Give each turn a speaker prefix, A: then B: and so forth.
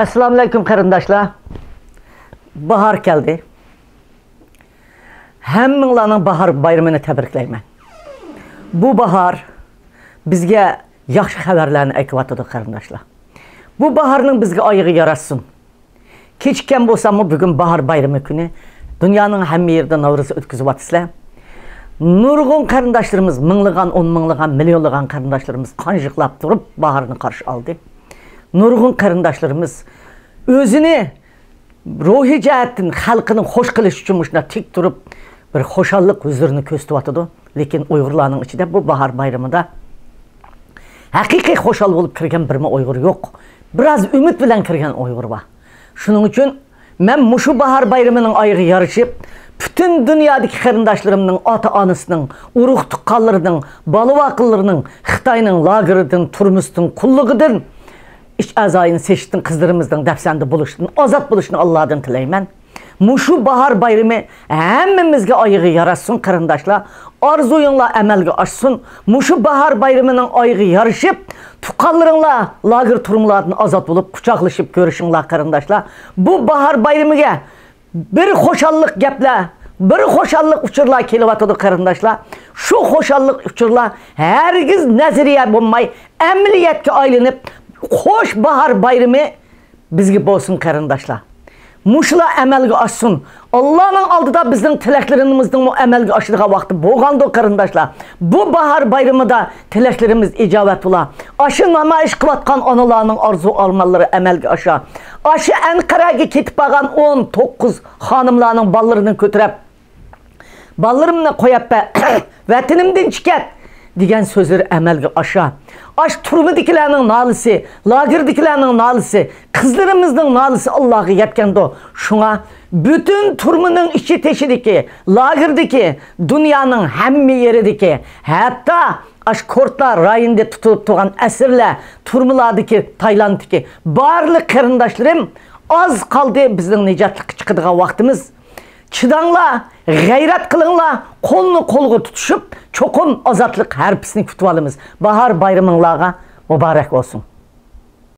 A: Assalamu alaikum Bahar geldi. Hem Hammanglarning bahar bayramını tabriklayman. Bu bahar bizga yaxshi xabarlarni aytib qarindoshlar. Bu bahorning bizga yarasın. yarashsin. Kechikkan bo'lsa-mu bugun bahor bayrami kuni dunyoning hamma yerida Navro'z o'tkazyapsizlar. Nurgun qarindoshlarimiz, minglagan, on minglagan, millionlagan qarindoshlarimiz qonjiqlab turib bahorni qarshi oldi. nurg'un qarindoshlarimiz o'zini ruhiy jihatdan xalqini xo'sh qilish uchun тек tik turib bir xo'shallik huzurini ko'rsatyotidi lekin uyg'urlarning ichida bu bahor bayramida haqiqiy xo'shal bo'lib kirgan birma uyg'ur yo'q biroz umid bilan kirgan uyg'ur bor shuning uchun men mushu bahor байрамының айығы ярышып butun dunyodagi qarindoshlarimning ota onasining urug' tuqqanlarining бала xitoyning тұрмыстың iş azayını seçtin, kızlarımızdan defsende buluştun azat buluşunu Allah'dan tileyim Muşu bahar bayramı hemimizge ayığı yarasın kırındaşla. Arzuyunla emelge açsın. Muşu bahar bayramının ayığı yarışıp, tukallarınla lagır turumlarını azat bulup, kucaklaşıp görüşünler kırındaşla. Bu bahar bayramıge bir hoşallık geple, bir hoşallık uçurla kilovatıdı kırındaşla. Şu hoşallık uçurla her hergiz neziriye bulmay, emniyetke aylinip xoş bahar bayramı bizə bolsun qarindaşlar. Muşla əməlgə açsın. Allah'ın aldıda bizden tileklerimizden o əməlgə aşırığa vaxtı boğandı qarindaşlar. Bu bahar bayramında tileklerimiz icabət bula. Aşı iş qılatqan anılarının arzu almaları əməlgə aşa. Aşı Ənqərəgi ketib bağan 19 xanımlarının ballarını götürəb. Ballarımını qoyab bə, vətinimdən çikət degan so'zlar amalga osha ash turli dikilarning nolisi lager dikilarning nolisi qizlarimizning nolisi allohga yetgandi shunga butun turmining ichi teshidiki lagerdiki dunyoning hamma yeridiki hatto ash kortlar rayonida tutilib turgan asirlar turmulardiki taylandniki barliq qarindoshlarim oz qoldi bizning nijotlikqa chiqadigan vaqtimiz чыдаңла ғайрат қылыңла қолны қолғы тұтышып чоқын азатлық әрпісін күтіп алыңыз бахар байрамыңларға мұбарак болсын